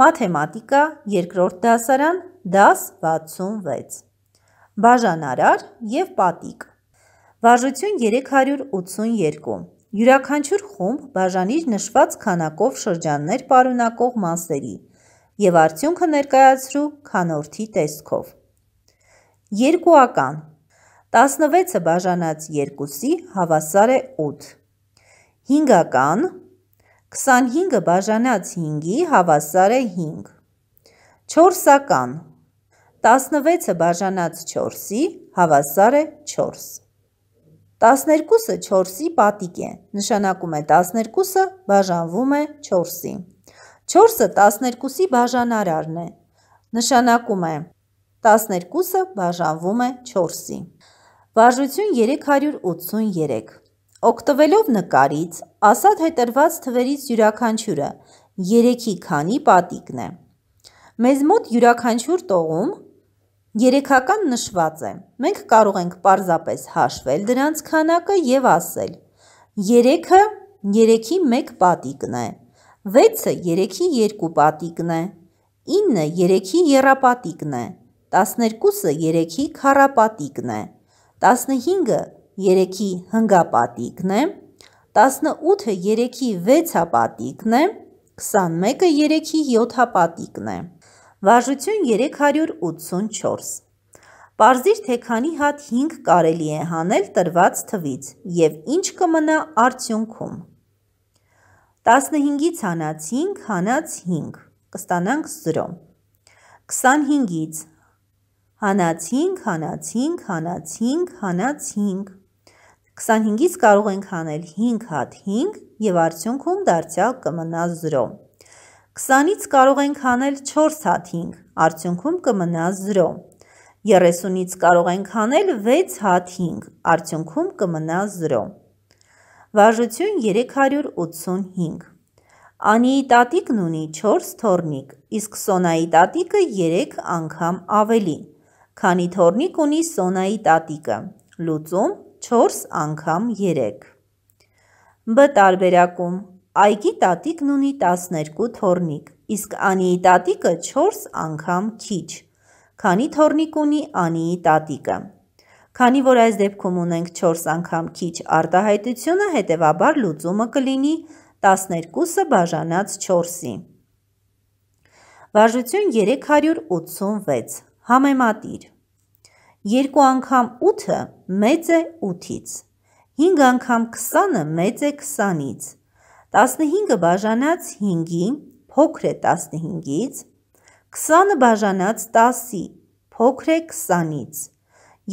մաթեմատիկա, երկրորդ դասարան, դաս 66։ Բաժանարար և պատիկ։ Վարժություն 382։ Յուրաքանչյուր խումբ բաժանիր նշված քանակով շրջաններ պարունակող մասերի և արդյունքը ներկայացրու քանորդի տեսքով։ Երկուական 16-ը բաժանած 2-ի հավասար է 8։ Հինգական 16 25-ը բաժանած 5-ի հավասար է 5։ 4-ական 16-ը բաժանած 4-ի հավասար է 4։ 12-ը 4-ի պատիկ է, նշանակում է 12-ը բաժանվում է 4-ի։ 4-ը 12-ի բաժանարարն է, նշանակում է 12-ը բաժանվում է 4-ի։ Վարժություն 383 Օգտվելով նկարից, ասատ հետրված թվերից յուրաքանչյուրը երեքի քանի պատիկն է։ Մեզ մոտ յուրաքանչյուր տողում երեքական նշված է։ Մենք կարող ենք պարզապես հաշվել դրանց քանակը եւ ասել. 3-ը 3-ի 1 պատիկն է, 6-ը 3-ի 2 պատիկն է, 9-ը 3-ի երապատիկն է, 12-ը 3-ի քառապատիկն է, 15-ը 3-ի հնգապատիկն է, 18-ը 3-ի 6-ա պատիկն է, 21-ը 3-ի 7-ա պատիկն է։ Վարժություն 384։ Պարզիր, թե քանի հատ 5 կարելի է հանել տրված թվից և ինչ կմնա արդյունքում։ 15-ից հանած 5, հանած 5, կստանանք 0։ 25-ից հանած 5, հանած 5, հանած 5, հանած 5, 25-ից կարող ենք հանել 5 հատ 5 և արդյունքում դարձյալ կմնա 0։ 20-ից կարող ենք հանել 4 հատ 5, արդյունքում կմնա 0։ 30-ից կարող ենք հանել 6 հատ 5, արդյունքում կմնա 0։ Վաժություն 385 Անիի տատիկն ունի 4 թորնիկ, իսկ Սոնայի տատիկը 3 անգամ ավելի, քանի թորնիկ ունի Սոնայի տատիկը։ Լուծում 4 անգամ 3։ Բ տարբերակում այգի տատիկն ունի 12 թորնիկ, իսկ անիի տատիկը 4 անգամ քիչ, քանի թորնիկ ունի անիի տատիկը։ Քանի որ այս դեպքում ունենք 4 անգամ քիչ արտահայտությունը, հետևաբար լուծումը կլինի 12-ը բաժանած 4-ի։ Վարժություն 386 համեմատիր 1 2 անգամ 8-ը մեծ է 8-ից, 5 անգամ 20-ը մեծ է 20-ից, 15-ը բաժանած 5-ի, փոքր է 15-ից, 20-ը բաժանած 10-ի, փոքր է 20-ից,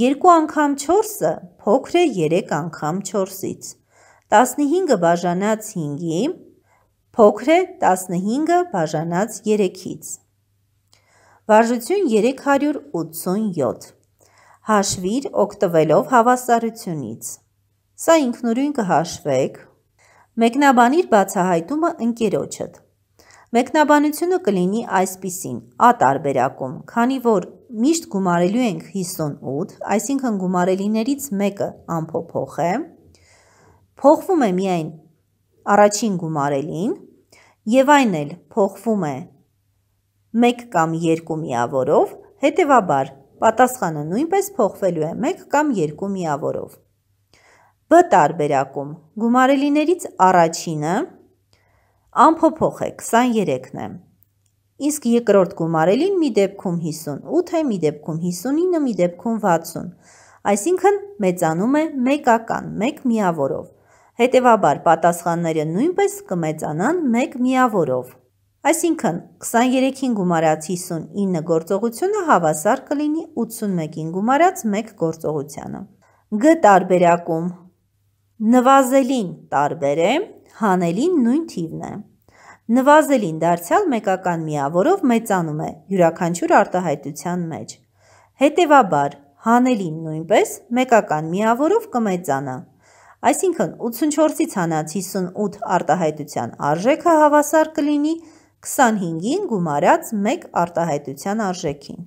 2 անգամ 4-ը փոքր է 3 անգամ 4-ից, 15-ը բաժանած 5-ի, փոքր է 15-ը բաժանած 3-ից։ Վարժություն 387 հաշվիր օգտվելով հավասարությունից։ Սա ինքնուրույն կհաշվեք։ Մեկնաբանիր բացահայտումը ընկերոջդ։ Մեկնաբանությունը կլինի այսպիսին՝ ա տարբերակում, քանի որ միշտ գումարելու ենք 58, այսինքն գումարելիներից մեկը անփոփոխ է, փոխվում է միայն առաջին գումարելին եւ այն էլ փոխվում է 1 կամ 2 միավորով, հետեւաբար Պատասխանը նույնպես փոխվելու է 1 կամ 2 միավորով։ Բ տարբերակում գումարելիներից առաջինը անփոփոխ է 23-ն է։ Իսկ երկրորդ գումարելին մի դեպքում 58 է, մի դեպքում 59, մի դեպքում 60։ Այսինքն մեծանում է մեկական, 1 միավորով։ Հետևաբար պատասխանները նույնպես կմեծանան 1 միավորով։ Այսինքն 23-ին գումարած 59 գործողությունը հավասար կլինի 81-ին գումարած 1 գործողությանը։ Գ տարբերակում նվազելին տարբեր է, հանելին նույն թիվն է։ Նվազելին դարձյալ մեկական միավորով մեծանում է յուրաքանչյուր արտահայտության մեջ։ Հետևաբար հանելին նույնպես մեկական միավորով կմեծանա։ Այսինքն 84-ից հանած 58 արտահայտության արժեքը հավասար կլինի 1 25-ին գումարած մեկ արտահայտության արժեքին։